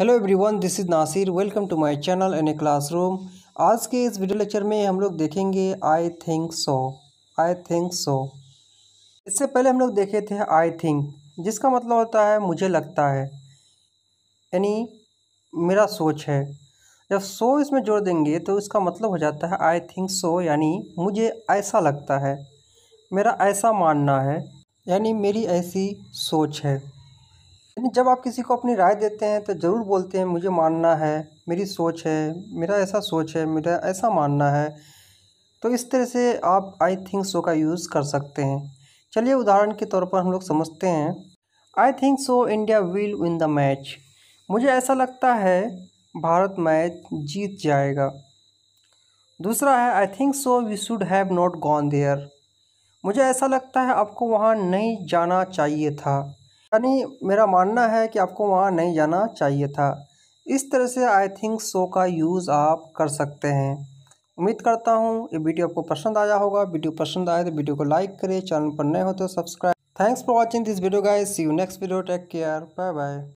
hello everyone this is Nasir welcome to my channel N A classroom आज के इस video lecture में हम लोग देखेंगे आई थिंक सो आई थिंक सो इससे पहले हम लोग देखे थे आई थिंक जिसका मतलब होता है मुझे लगता है यानी मेरा सोच है जब सो इसमें जोड़ देंगे तो इसका मतलब हो जाता है आई थिंक सो यानी मुझे ऐसा लगता है मेरा ऐसा मानना है यानी मेरी ऐसी सोच है लेकिन जब आप किसी को अपनी राय देते हैं तो ज़रूर बोलते हैं मुझे मानना है मेरी सोच है मेरा ऐसा सोच है मेरा ऐसा मानना है तो इस तरह से आप आई थिंक सो का यूज़ कर सकते हैं चलिए उदाहरण के तौर पर हम लोग समझते हैं I think so India will win the match मुझे ऐसा लगता है भारत मैच जीत जाएगा दूसरा है I think so we should have not gone there मुझे ऐसा लगता है आपको वहाँ नहीं जाना चाहिए था यानी मेरा मानना है कि आपको वहाँ नहीं जाना चाहिए था इस तरह से आई थिंक सो का यूज़ आप कर सकते हैं उम्मीद करता हूँ ये वीडियो आपको पसंद आया होगा वीडियो पसंद आए तो वीडियो को लाइक करें चैनल पर नए हो तो subscribe thanks for watching this video guys see you next video take care bye bye